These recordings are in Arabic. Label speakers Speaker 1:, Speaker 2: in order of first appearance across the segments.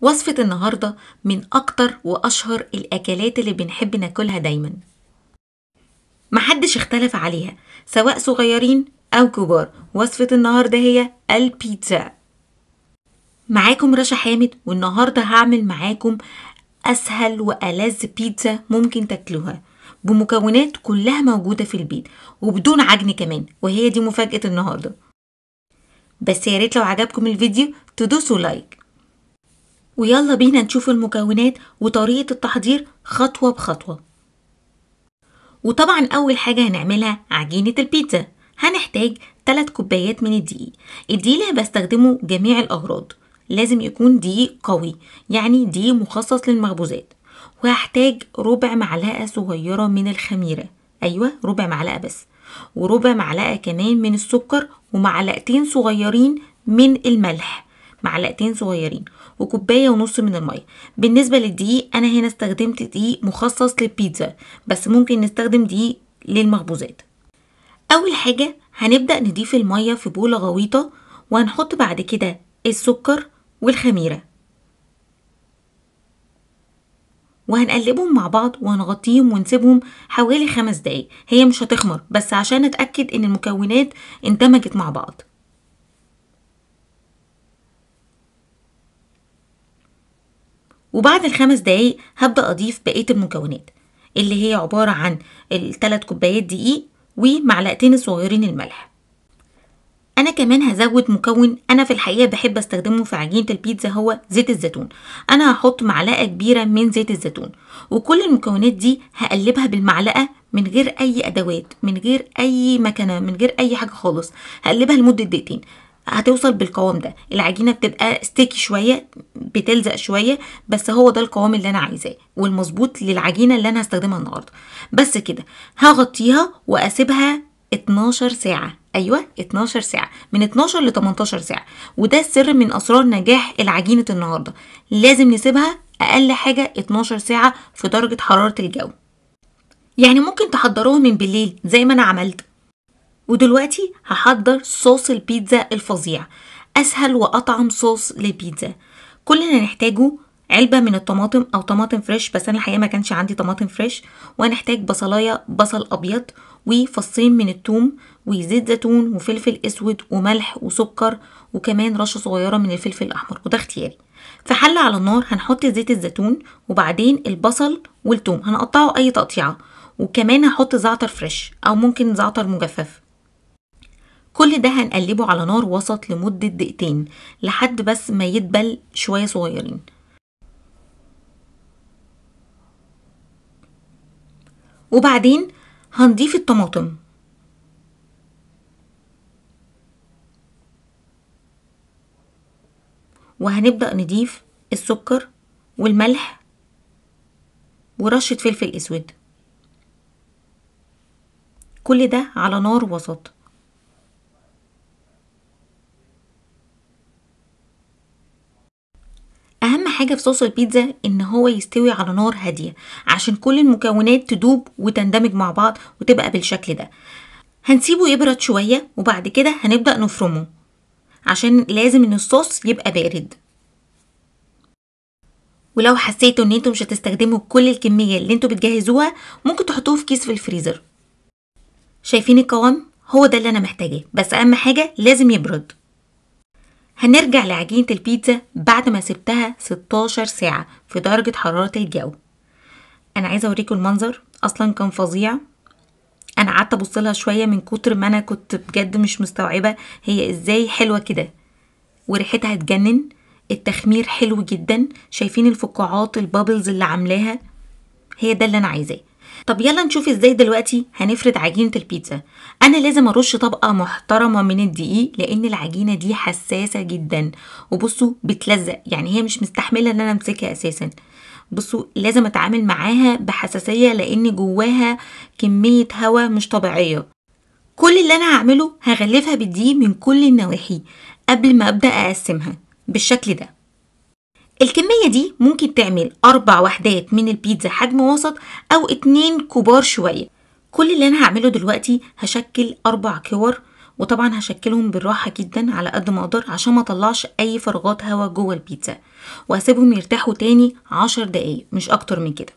Speaker 1: وصفة النهاردة من أكتر وأشهر الأكلات اللي بنحب ناكلها دايما محدش اختلف عليها سواء صغيرين أو كبار وصفة النهاردة هي البيتزا معاكم رشا حامد والنهاردة هعمل معاكم أسهل وألذ بيتزا ممكن تاكلوها بمكونات كلها موجودة في البيت وبدون عجن كمان وهي دي مفاجأة النهاردة بس يا ريت لو عجبكم الفيديو تدوسوا لايك ويلا بينا نشوف المكونات وطريقة التحضير خطوة بخطوة وطبعا أول حاجة هنعملها عجينة البيتزا هنحتاج 3 كوبايات من الدقيق الدقيق اللي بستخدمه جميع الأغراض لازم يكون دقيق قوي يعني دقيق مخصص للمخبوزات وهحتاج ربع معلقة صغيرة من الخميرة أيوة ربع معلقة بس وربع معلقة كمان من السكر ومعلقتين صغيرين من الملح معلقتين صغيرين وكوبايه ونص من الميه بالنسبه للدقيق انا هنا استخدمت دقيق مخصص للبيتزا بس ممكن نستخدم دقيق للمخبوزات اول حاجه هنبدا نضيف الميه في بوله غويطه وهنحط بعد كده السكر والخميره وهنقلبهم مع بعض وهنغطيهم ونسيبهم حوالي خمس دقايق هي مش هتخمر بس عشان اتاكد ان المكونات اندمجت مع بعض وبعد الخمس دقايق هبدأ أضيف بقية المكونات اللي هي عبارة عن الثلاث كوبايات دقيق ومعلقتين صغيرين الملح انا كمان هزود مكون انا في الحقيقه بحب استخدمه في عجينه البيتزا هو زيت الزيتون انا هحط معلقه كبيره من زيت الزيتون وكل المكونات دي هقلبها بالمعلقه من غير اي ادوات من غير اي مكنه من غير اي حاجه خالص هقلبها لمده دقيقتين هتوصل بالقوام ده العجينه بتبقى ستيكي شويه بتلزق شويه بس هو ده القوام اللي انا عايزاه والمظبوط للعجينه اللي انا هستخدمها النهارده بس كده هغطيها واسيبها 12 ساعه ايوه 12 ساعه من 12 ل 18 ساعه وده السر من اسرار نجاح العجينه النهارده لازم نسيبها اقل حاجه 12 ساعه في درجه حراره الجو يعني ممكن تحضروه من بالليل زي ما انا عملت ودلوقتي هحضر صوص البيتزا الفظيع اسهل واطعم صوص للبيتزا كلنا نحتاجه علبة من الطماطم أو طماطم فريش بس أنا الحقيقة ما كانش عندي طماطم فريش وهنحتاج بصلاية بصل أبيض وفصين من التوم وزيت زيتون وفلفل أسود وملح وسكر وكمان رشة صغيرة من الفلفل الأحمر وده اختياري في حلة على النار هنحط زيت الزيتون وبعدين البصل والتوم هنقطعه أي تقطيعة وكمان هحط زعتر فريش أو ممكن زعتر مجفف كل ده هنقلبه على نار وسط لمدة دقيقتين لحد بس ما يدبل شوية صغيرين وبعدين هنضيف الطماطم وهنبدأ نضيف السكر والملح ورشة فلفل اسود كل ده على نار وسط حاجة في صوص البيتزا ان هو يستوي على نار هادية عشان كل المكونات تدوب وتندمج مع بعض وتبقى بالشكل ده هنسيبه يبرد شوية وبعد كده هنبدأ نفرمه عشان لازم ان الصوص يبقى بارد ولو حسيتوا ان انتوا مش هتستخدموا كل الكمية اللي انتوا بتجهزوها ممكن تحطوه في كيس في الفريزر شايفين القوام هو ده اللي انا محتاجاه بس اهم حاجة لازم يبرد هنرجع لعجينة البيتزا بعد ما سبتها 16 ساعة في درجة حرارة الجو أنا عايزة أوريكم المنظر أصلا كان فظيع أنا قعدت أبصلها شوية من كتر ما أنا كنت بجد مش مستوعبة هي إزاي حلوة كده وريحتها تجنن التخمير حلو جدا شايفين الفقاعات البابلز اللي عاملاها هي ده اللي أنا عايزاه طب يلا نشوف ازاي دلوقتي هنفرد عجينه البيتزا انا لازم ارش طبقه محترمه من الدقيق لان العجينه دي حساسه جدا وبصوا بتلزق يعني هي مش مستحمله ان انا امسكها اساسا بصوا لازم اتعامل معاها بحساسيه لان جواها كميه هواء مش طبيعيه كل اللي انا هعمله هغلفها بالدقيق من كل النواحي قبل ما ابدا اقسمها بالشكل ده الكمية دي ممكن تعمل أربع وحدات من البيتزا حجم وسط أو اتنين كبار شوية كل اللي أنا هعمله دلوقتي هشكل أربع كور وطبعا هشكلهم بالراحة جدا على قد ما أقدر عشان ما طلعش أي فراغات هوا جوه البيتزا وهسيبهم يرتاحوا تاني عشر دقايق مش أكتر من كده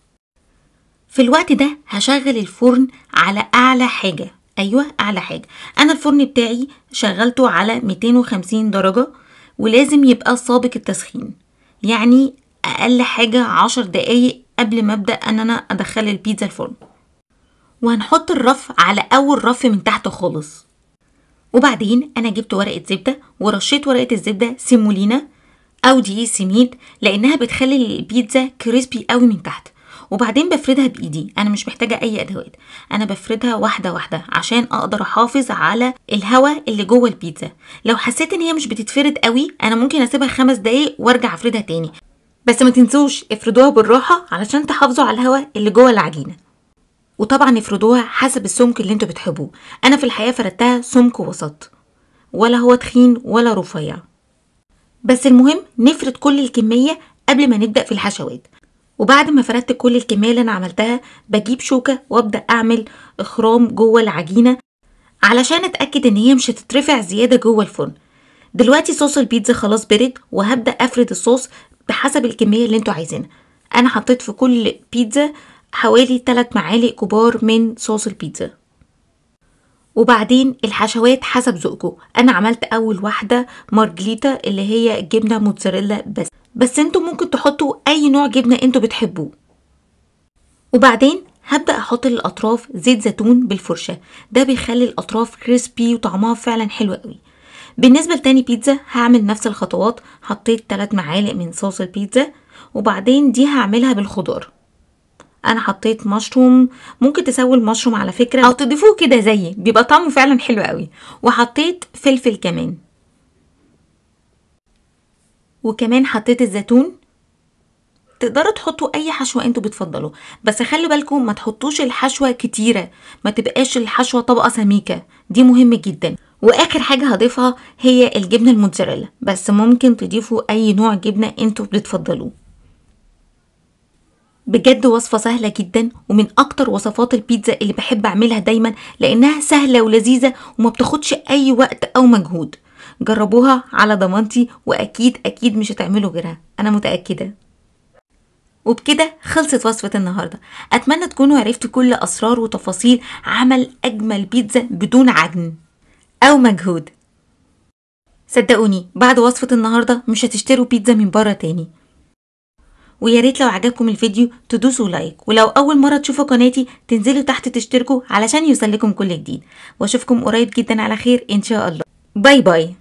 Speaker 1: في الوقت ده هشغل الفرن على أعلى حاجة أيوة أعلى حاجة أنا الفرن بتاعي شغلته على 250 درجة ولازم يبقى سابق التسخين يعني اقل حاجه عشر دقايق قبل ما ابدا ان انا ادخل البيتزا الفرن وهنحط الرف على اول رف من تحت خالص وبعدين انا جبت ورقه زبده ورشيت ورقه الزبده سيمولينا او دي سميد لانها بتخلي البيتزا كريسبي قوي من تحت وبعدين بفردها بايدي انا مش محتاجه اي ادوات انا بفردها واحده واحده عشان اقدر احافظ على الهواء اللي جوه البيتزا لو حسيت ان هي مش بتتفرد قوي انا ممكن اسيبها خمس دقايق وارجع افردها تاني بس ما تنسوش افردوها بالراحه علشان تحافظوا على الهواء اللي جوه العجينه وطبعا افردوها حسب السمك اللي انتوا بتحبوه انا في الحقيقه فردتها سمك وسط ولا هو تخين ولا رفيع بس المهم نفرد كل الكميه قبل ما نبدا في الحشوات وبعد ما فردت كل الكميه اللي انا عملتها بجيب شوكه وابدا اعمل اخرام جوه العجينه علشان اتاكد ان هي مش هتترفع زياده جوه الفرن دلوقتي صوص البيتزا خلاص برد وهبدا افرد الصوص بحسب الكميه اللي انتوا عايزينها انا حطيت في كل بيتزا حوالي 3 معالق كبار من صوص البيتزا وبعدين الحشوات حسب ذوقكم انا عملت اول واحده مارجليتا اللي هي جبنه موتزاريلا بس بس انتوا ممكن تحطوا اي نوع جبنه انتوا بتحبوه وبعدين هبدا احط للاطراف زيت زيتون بالفرشه ده بيخلي الاطراف كريسبي وطعمها فعلا حلو قوي بالنسبه لتاني بيتزا هعمل نفس الخطوات حطيت 3 معالق من صوص البيتزا وبعدين دي هعملها بالخضار انا حطيت مشروم ممكن تسوي المشروم على فكره او تضيفوه كده زيي بيبقى طعمه فعلا حلو قوي وحطيت فلفل كمان وكمان حطيت الزيتون تقدروا تحطوا اي حشوه انتوا بتفضلوا بس خلي بالكم ما تحطوش الحشوه كتيره ما تبقاش الحشوه طبقه سميكه دي مهم جدا واخر حاجه هضيفها هي الجبنه الموتزاريلا بس ممكن تضيفوا اي نوع جبنه انتوا بتفضلوه بجد وصفه سهله جدا ومن اكتر وصفات البيتزا اللي بحب اعملها دايما لانها سهله ولذيذه وما بتاخدش اي وقت او مجهود جربوها على ضمانتي واكيد اكيد مش هتعملوا غيرها انا متاكده وبكده خلصت وصفة النهاردة أتمنى تكونوا عرفتوا كل أسرار وتفاصيل عمل أجمل بيتزا بدون عجن أو مجهود صدقوني بعد وصفة النهاردة مش هتشتروا بيتزا من بره تاني وياريت لو عجبكم الفيديو تدوسوا لايك ولو أول مرة تشوفوا قناتي تنزلوا تحت تشتركوا علشان يوصلكم كل جديد وأشوفكم قريب جدا على خير إن شاء الله باي باي